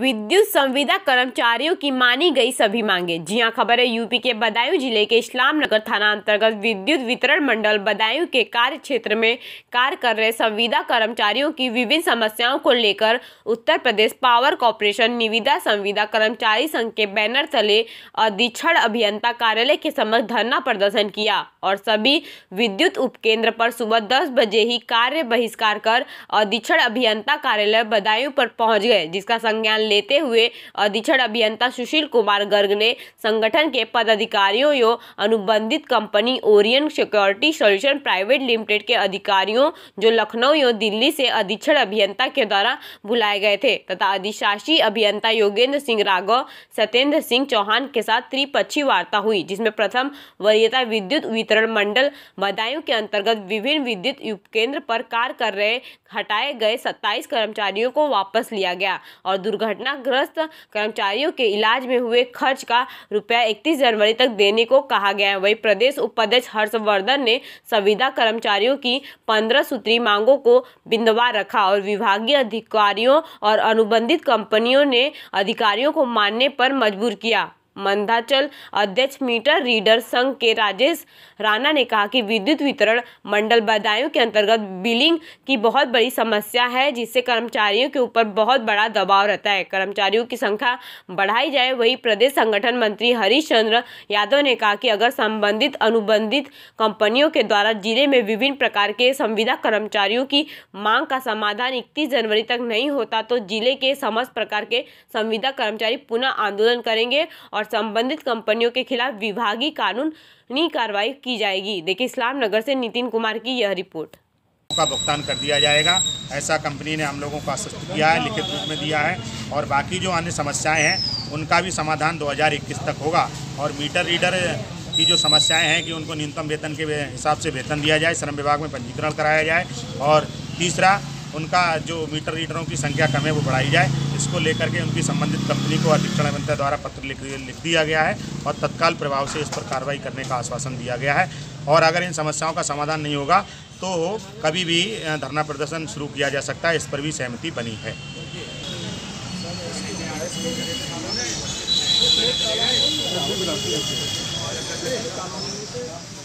विद्युत संविदा कर्मचारियों की मानी गई सभी मांगे जी हाँ, खबर है यूपी के बदायूं जिले के इस्लाम नगर थाना अंतर्गत विद्युत वितरण मंडल बदायूं के कार्य क्षेत्र में कार्य कर रहे संविदा कर्मचारियों की विभिन्न समस्याओं को लेकर उत्तर प्रदेश पावर कॉरपोरेशन निविदा संविदा कर्मचारी संघ के बैनर तले अधीक्षण अभियंता कार्यालय के समक्ष धरना प्रदर्शन किया और सभी विद्युत उपकेंद्र पर सुबह दस बजे ही कार्य बहिष्कार कर अधीक्षण अभियंता कार्यालय बदायूं पर पहुंच गए जिसका संज्ञान लेते हुए अधीक्षण अभियंता सुशील कुमार गर्ग ने संगठन के पदाधिकारियों एवं अनुबंधित company Orion security solution private limited के अधिकारियों जो लखनऊ एवं दिल्ली से अधीक्षण अभियंता के द्वारा बुलाए गए थे तथा अधिशासी अभियंता योगेंद्र सिंह राघव सत्येंद्र सिंह चौहान के साथ त्रिपक्षीय वार्ता हुई जिसमें प्रथम वरीयता विद्युत वितरण मंडल बदायूं के अंतर्गत विभिन्न विद्युत केंद्र पर कार्य कर रहे हटाए गए सत्ताईस कर्मचारियों को वापस लिया गया और दुर्घटना घटनाग्रस्त कर्मचारियों के इलाज में हुए खर्च का रुपया इकतीस जनवरी तक देने को कहा गया है वही प्रदेश उपाध्यक्ष हर्षवर्धन ने संविदा कर्मचारियों की पंद्रह सूत्री मांगों को बिंदवा रखा और विभागीय अधिकारियों और अनुबंधित कंपनियों ने अधिकारियों को मानने पर मजबूर किया मंदाचल अध्यक्ष मीटर रीडर संघ के राजेश राणा ने कहा कि विद्युत वितरण मंडल बदायूं के अंतर्गत बिलिंग की बहुत बड़ी समस्या है जिससे कर्मचारियों के ऊपर बहुत बड़ा दबाव रहता है कर्मचारियों की संख्या बढ़ाई जाए वही प्रदेश संगठन मंत्री हरीश चंद्र यादव ने कहा कि अगर संबंधित अनुबंधित कंपनियों के द्वारा जिले में विभिन्न प्रकार के संविदा कर्मचारियों की मांग का समाधान इकतीस जनवरी तक नहीं होता तो जिले के समस्त प्रकार के संविदा कर्मचारी पुनः आंदोलन करेंगे और और संबंधित कंपनियों के खिलाफ विभागीय कानूनी कार्रवाई की जाएगी देखिए इस्लाम नगर से नितिन कुमार की यह रिपोर्ट का भुगतान कर दिया जाएगा ऐसा कंपनी ने हम लोगों को आश्वस्त किया है लिखित रूप में दिया है और बाकी जो अन्य समस्याएं हैं उनका भी समाधान 2021 तक होगा और मीटर रीडर की जो समस्याएं हैं कि उनको न्यूनतम वेतन के हिसाब से वेतन दिया जाए श्रम विभाग में पंजीकरण कराया जाए और तीसरा उनका जो मीटर रीडरों की संख्या कम है वो बढ़ाई जाए इसको लेकर के उनकी संबंधित कंपनी को अधीक्षण अभियंता द्वारा पत्र लिख लिख दिया गया है और तत्काल प्रभाव से इस पर कार्रवाई करने का आश्वासन दिया गया है और अगर इन समस्याओं का समाधान नहीं होगा तो कभी भी धरना प्रदर्शन शुरू किया जा सकता है इस पर भी सहमति बनी है